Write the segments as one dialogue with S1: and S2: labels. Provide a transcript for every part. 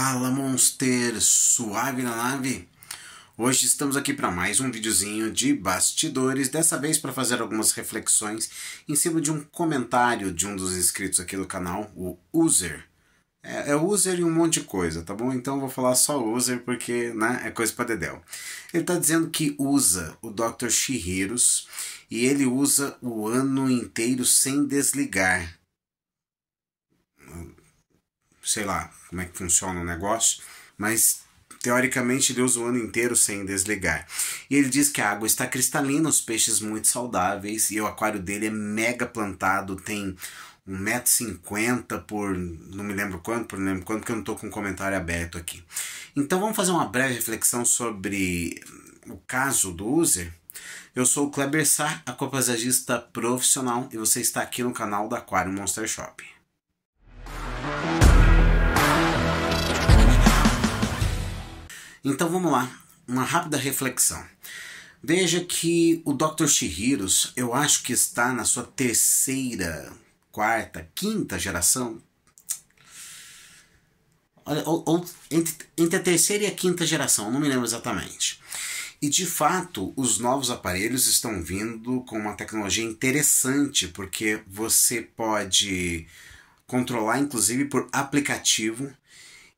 S1: Fala Monster, suave na nave? Hoje estamos aqui para mais um videozinho de bastidores, dessa vez para fazer algumas reflexões em cima de um comentário de um dos inscritos aqui do canal, o User. É, é user e um monte de coisa, tá bom? Então eu vou falar só user porque né, é coisa para dedéu. Ele está dizendo que usa o Dr. Shihiros e ele usa o ano inteiro sem desligar sei lá como é que funciona o negócio, mas teoricamente Deus o ano inteiro sem desligar. E ele diz que a água está cristalina, os peixes muito saudáveis, e o aquário dele é mega plantado, tem 1,50m por não me lembro quanto, por não lembro quanto, porque eu não estou com o um comentário aberto aqui. Então vamos fazer uma breve reflexão sobre o caso do user. Eu sou o Kleber Sá, aquapaisagista profissional, e você está aqui no canal da Aquário Monster Shop. Então vamos lá, uma rápida reflexão. Veja que o Dr. Shihiros, eu acho que está na sua terceira, quarta, quinta geração. Olha, ou, ou entre, entre a terceira e a quinta geração, não me lembro exatamente. E de fato, os novos aparelhos estão vindo com uma tecnologia interessante, porque você pode controlar inclusive por aplicativo.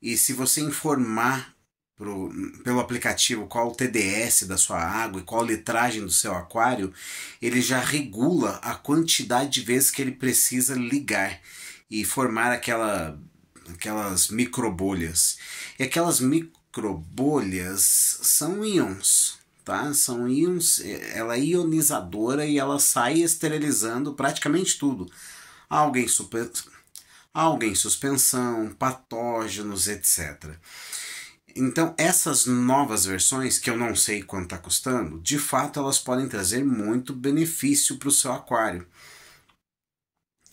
S1: E se você informar pro, pelo aplicativo qual o TDS da sua água e qual a litragem do seu aquário, ele já regula a quantidade de vezes que ele precisa ligar e formar aquela, aquelas microbolhas. E aquelas microbolhas são íons, tá? São íons, é, ela é ionizadora e ela sai esterilizando praticamente tudo. Alguém super, alguém em suspensão, patógenos, etc. Então, essas novas versões, que eu não sei quanto está custando, de fato elas podem trazer muito benefício para o seu aquário.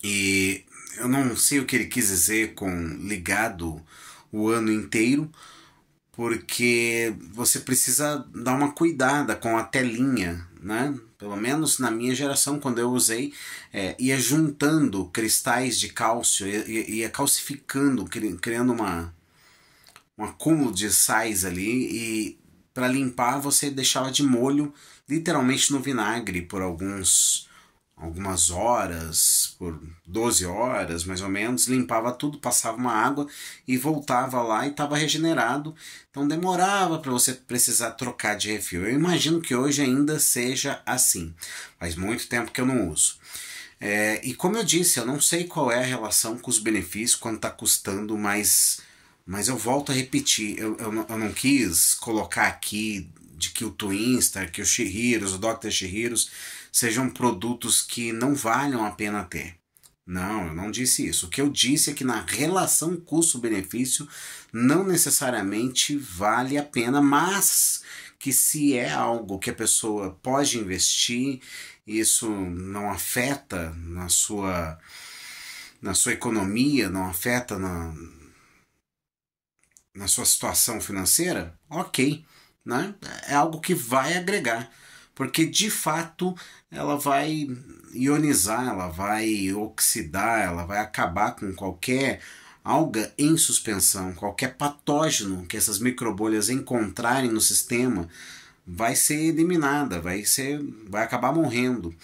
S1: E eu não sei o que ele quis dizer com ligado o ano inteiro, porque você precisa dar uma cuidada com a telinha, né? Pelo menos na minha geração, quando eu usei, é, ia juntando cristais de cálcio, ia, ia calcificando, criando uma, um acúmulo de sais ali e para limpar você deixava de molho literalmente no vinagre por alguns algumas horas, por 12 horas mais ou menos, limpava tudo, passava uma água e voltava lá e estava regenerado. Então demorava para você precisar trocar de refil. Eu imagino que hoje ainda seja assim. Faz muito tempo que eu não uso. É, e como eu disse, eu não sei qual é a relação com os benefícios quanto está custando, mas mas eu volto a repetir, eu, eu, não, eu não quis colocar aqui de que o Twinstar, que o Shihiros, o Dr. Shihiros sejam produtos que não valham a pena ter. Não, eu não disse isso. O que eu disse é que na relação custo-benefício não necessariamente vale a pena, mas que se é algo que a pessoa pode investir, isso não afeta na sua na sua economia, não afeta na, na sua situação financeira, ok, né? É algo que vai agregar, porque de fato ela vai ionizar, ela vai oxidar, ela vai acabar com qualquer alga em suspensão, qualquer patógeno que essas microbolhas encontrarem no sistema vai ser eliminada, vai ser, vai acabar morrendo.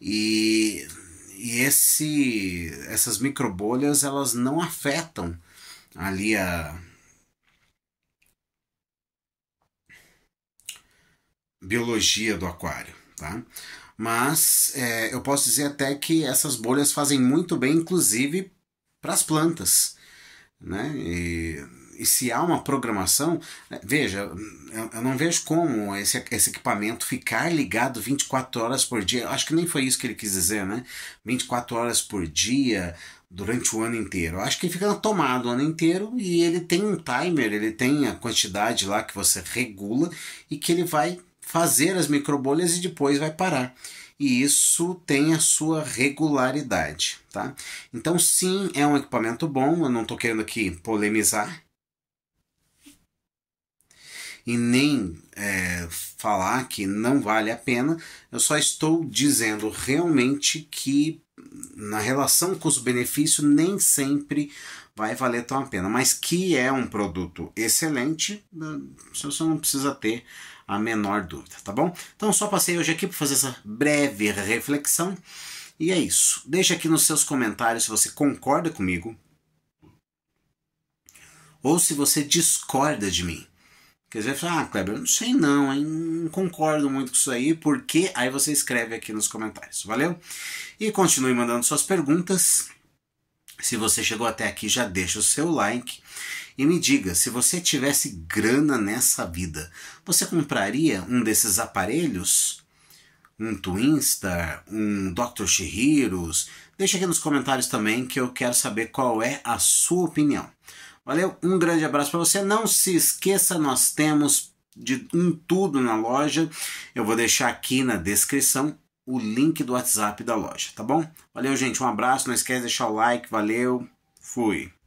S1: E, e esse, essas microbolhas elas não afetam ali a, biologia do aquário, tá? Mas é, eu posso dizer até que essas bolhas fazem muito bem, inclusive para as plantas, né? E, e, se há uma programação, né, veja, eu, eu, não vejo como esse, esse equipamento ficar ligado 24 horas por dia. Acho que nem foi isso que ele quis dizer, né? 24 horas por dia, durante o ano inteiro. Acho que fica tomado o ano inteiro e ele tem um timer, ele tem a quantidade lá que você regula e que ele vai fazer as microbolhas e depois vai parar. E isso tem a sua regularidade, tá? Então, sim, é um equipamento bom, eu não estou querendo aqui polemizar, e nem é, falar que não vale a pena, eu só estou dizendo realmente que na relação custo-benefício nem sempre vai valer tão a pena, mas que é um produto excelente, hum, você não precisa ter a menor dúvida, tá bom? Então só passei hoje aqui para fazer essa breve reflexão e é isso. Deixa aqui nos seus comentários se você concorda comigo ou se você discorda de mim. Quer dizer, ah, Kleber, não sei não, hein? não concordo muito com isso aí, porque aí você escreve aqui nos comentários, valeu? E continue mandando suas perguntas. Se você chegou até aqui, já deixa o seu like. E me diga, se você tivesse grana nessa vida, você compraria um desses aparelhos? Um Twinstar? Um Dr. Shihiros? Deixa aqui nos comentários também que eu quero saber qual é a sua opinião. Valeu, um grande abraço para você. Não se esqueça, nós temos de um tudo na loja. Eu vou deixar aqui na descrição o link do WhatsApp da loja, tá bom? Valeu, gente, um abraço. Não esquece de deixar o like. Valeu, fui.